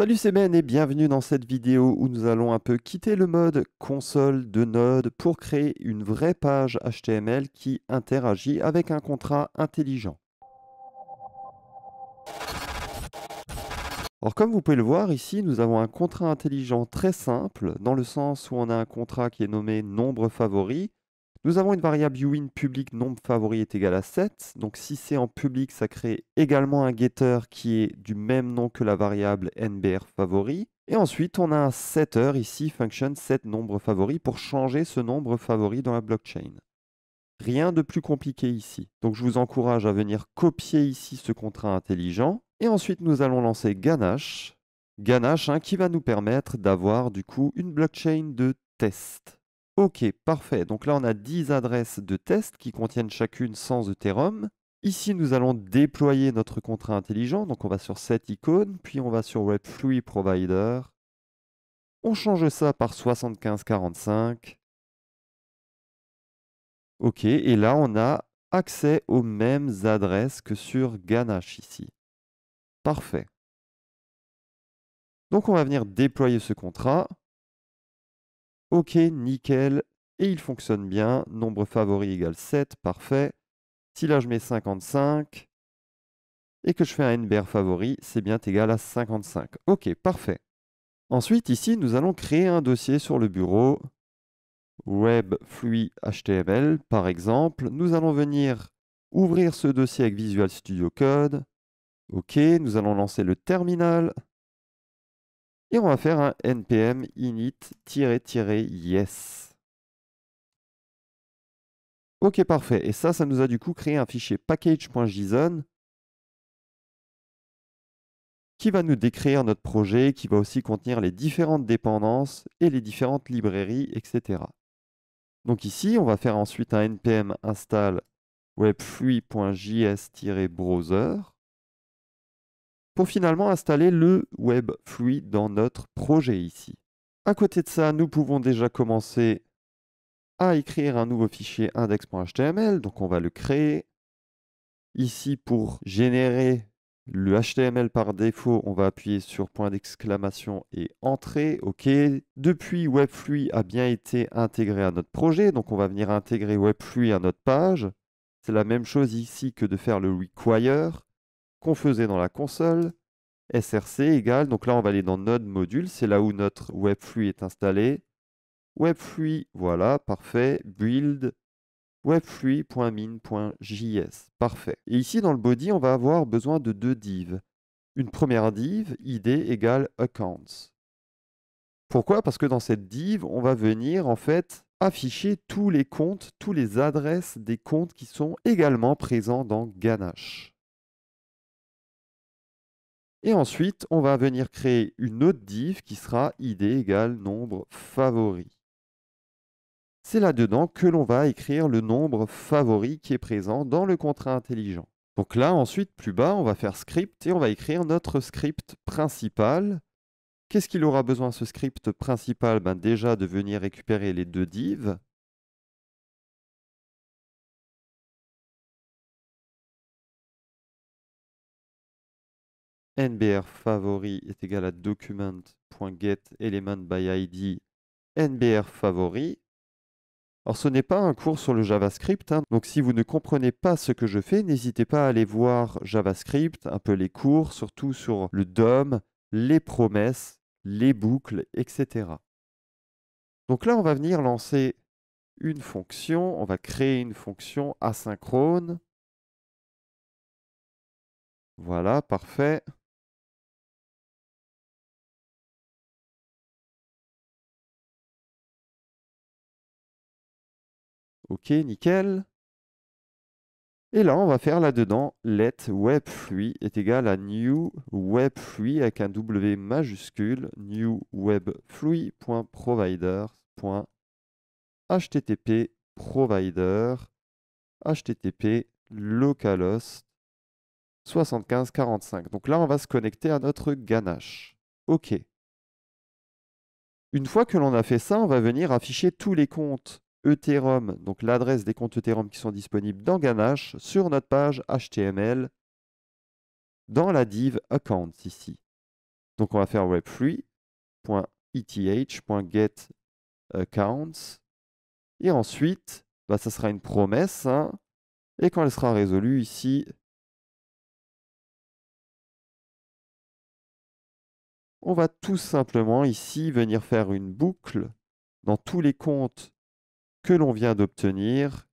Salut c'est Ben et bienvenue dans cette vidéo où nous allons un peu quitter le mode console de Node pour créer une vraie page HTML qui interagit avec un contrat intelligent. Alors comme vous pouvez le voir ici, nous avons un contrat intelligent très simple dans le sens où on a un contrat qui est nommé nombre favori nous avons une variable UIN public nombre favori est égal à 7. Donc si c'est en public, ça crée également un getter qui est du même nom que la variable nbr favori. Et ensuite, on a un setter ici, function set nombre favori, pour changer ce nombre favori dans la blockchain. Rien de plus compliqué ici. Donc je vous encourage à venir copier ici ce contrat intelligent. Et ensuite, nous allons lancer Ganache. Ganache hein, qui va nous permettre d'avoir du coup une blockchain de test. Ok, parfait. Donc là, on a 10 adresses de test qui contiennent chacune 100 Ethereum. Ici, nous allons déployer notre contrat intelligent. Donc on va sur cette icône, puis on va sur Web3 Provider. On change ça par 7545. Ok, et là, on a accès aux mêmes adresses que sur Ganache ici. Parfait. Donc on va venir déployer ce contrat. Ok, nickel. Et il fonctionne bien. Nombre favori égale 7, parfait. Si là je mets 55 et que je fais un NBR favori, c'est bien égal à 55. Ok, parfait. Ensuite, ici, nous allons créer un dossier sur le bureau web HTML, par exemple. Nous allons venir ouvrir ce dossier avec Visual Studio Code. Ok, nous allons lancer le terminal. Et on va faire un npm init-yes. Ok, parfait. Et ça, ça nous a du coup créé un fichier package.json qui va nous décrire notre projet, qui va aussi contenir les différentes dépendances et les différentes librairies, etc. Donc ici, on va faire ensuite un npm install webfree.js-browser pour finalement installer le WebFluid dans notre projet ici. À côté de ça, nous pouvons déjà commencer à écrire un nouveau fichier index.html, donc on va le créer. Ici, pour générer le HTML par défaut, on va appuyer sur point d'exclamation et entrée. OK. Depuis, WebFluid a bien été intégré à notre projet, donc on va venir intégrer WebFluid à notre page. C'est la même chose ici que de faire le require qu'on faisait dans la console, src égale, donc là on va aller dans node module, c'est là où notre webflux est installé. Webflux, voilà, parfait, build, webflux.min.js, parfait. Et ici dans le body, on va avoir besoin de deux divs. Une première div, id égale accounts. Pourquoi Parce que dans cette div, on va venir en fait afficher tous les comptes, tous les adresses des comptes qui sont également présents dans Ganache. Et ensuite, on va venir créer une autre div qui sera id égale nombre favori. C'est là-dedans que l'on va écrire le nombre favori qui est présent dans le contrat intelligent. Donc là, ensuite, plus bas, on va faire script et on va écrire notre script principal. Qu'est-ce qu'il aura besoin ce script principal ben Déjà de venir récupérer les deux divs, nbr favori est égal à document.getElementById nbr favori. Alors ce n'est pas un cours sur le JavaScript, hein, donc si vous ne comprenez pas ce que je fais, n'hésitez pas à aller voir JavaScript, un peu les cours, surtout sur le DOM, les promesses, les boucles, etc. Donc là, on va venir lancer une fonction, on va créer une fonction asynchrone. Voilà, parfait. Ok, nickel. Et là, on va faire là-dedans let webfree est égal à new webfree avec un W majuscule new provider http localhost 7545. Donc là, on va se connecter à notre ganache. OK. Une fois que l'on a fait ça, on va venir afficher tous les comptes Ethereum, donc l'adresse des comptes Ethereum qui sont disponibles dans Ganache sur notre page HTML dans la div accounts ici. Donc on va faire web e et ensuite bah, ça sera une promesse hein, et quand elle sera résolue ici on va tout simplement ici venir faire une boucle dans tous les comptes que l'on vient d'obtenir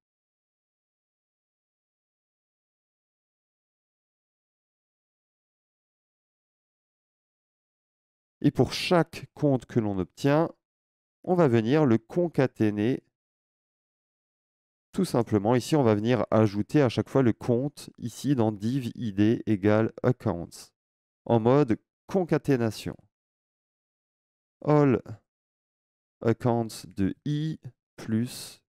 Et pour chaque compte que l'on obtient, on va venir le concaténer tout simplement. Ici, on va venir ajouter à chaque fois le compte ici dans div id égale accounts en mode concaténation. All accounts de i plus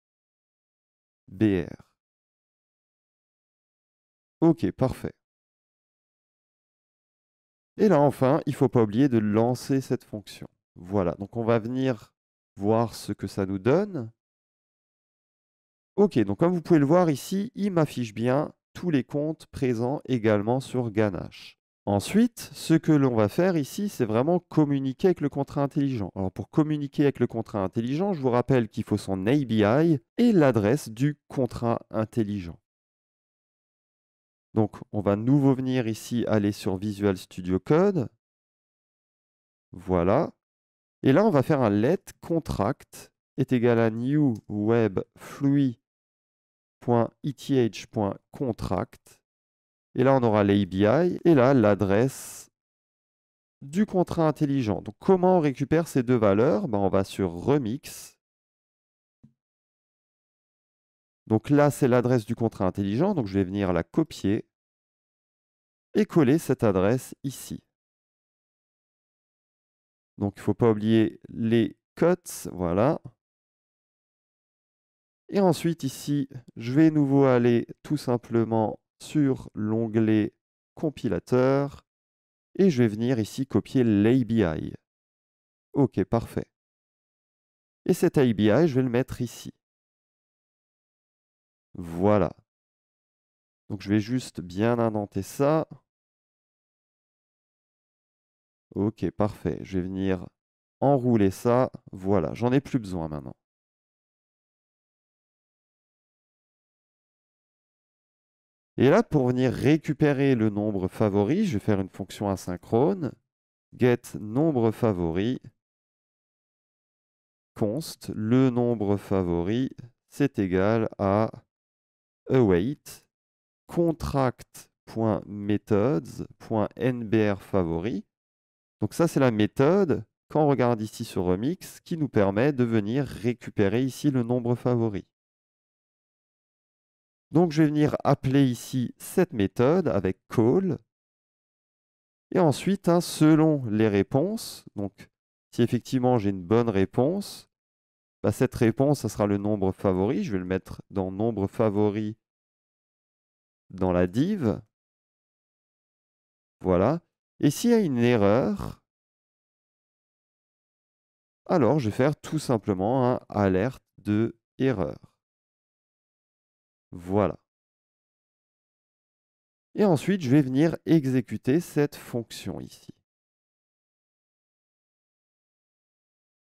BR. Ok, parfait. Et là, enfin, il ne faut pas oublier de lancer cette fonction. Voilà, donc on va venir voir ce que ça nous donne. Ok, donc comme vous pouvez le voir ici, il m'affiche bien tous les comptes présents également sur Ganache. Ensuite, ce que l'on va faire ici, c'est vraiment communiquer avec le contrat intelligent. Alors pour communiquer avec le contrat intelligent, je vous rappelle qu'il faut son ABI et l'adresse du contrat intelligent. Donc on va nouveau venir ici aller sur Visual Studio Code. Voilà. Et là, on va faire un let contract est égal à new web et là, on aura l'ABI et là, l'adresse du contrat intelligent. Donc, comment on récupère ces deux valeurs ben, On va sur Remix. Donc là, c'est l'adresse du contrat intelligent. Donc, je vais venir la copier et coller cette adresse ici. Donc, il ne faut pas oublier les cuts. Voilà. Et ensuite, ici, je vais nouveau aller tout simplement sur l'onglet compilateur et je vais venir ici copier l'ABI. Ok, parfait. Et cet ABI, je vais le mettre ici. Voilà. Donc je vais juste bien indenter ça. Ok, parfait. Je vais venir enrouler ça. Voilà, j'en ai plus besoin maintenant. Et là, pour venir récupérer le nombre favori, je vais faire une fonction asynchrone, get nombre favori, const, le nombre favori, c'est égal à await contract.methods.nbr Donc ça, c'est la méthode, quand regarde ici sur Remix, qui nous permet de venir récupérer ici le nombre favori. Donc je vais venir appeler ici cette méthode avec call. Et ensuite, hein, selon les réponses, donc si effectivement j'ai une bonne réponse, bah, cette réponse, ça sera le nombre favori. Je vais le mettre dans nombre favori dans la div. Voilà. Et s'il y a une erreur, alors je vais faire tout simplement un alerte de erreur. Voilà. Et ensuite, je vais venir exécuter cette fonction ici.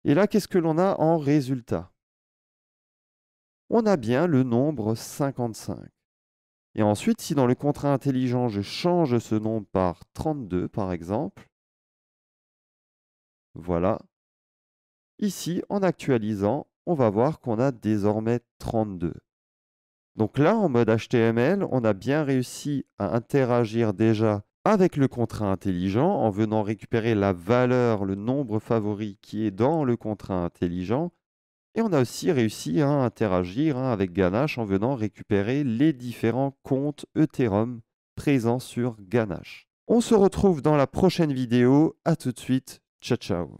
Et là, qu'est-ce que l'on a en résultat On a bien le nombre 55. Et ensuite, si dans le contrat intelligent, je change ce nombre par 32, par exemple, voilà, ici, en actualisant, on va voir qu'on a désormais 32. Donc là, en mode HTML, on a bien réussi à interagir déjà avec le contrat intelligent en venant récupérer la valeur, le nombre favori qui est dans le contrat intelligent. Et on a aussi réussi à interagir hein, avec Ganache en venant récupérer les différents comptes Ethereum présents sur Ganache. On se retrouve dans la prochaine vidéo. A tout de suite. Ciao ciao.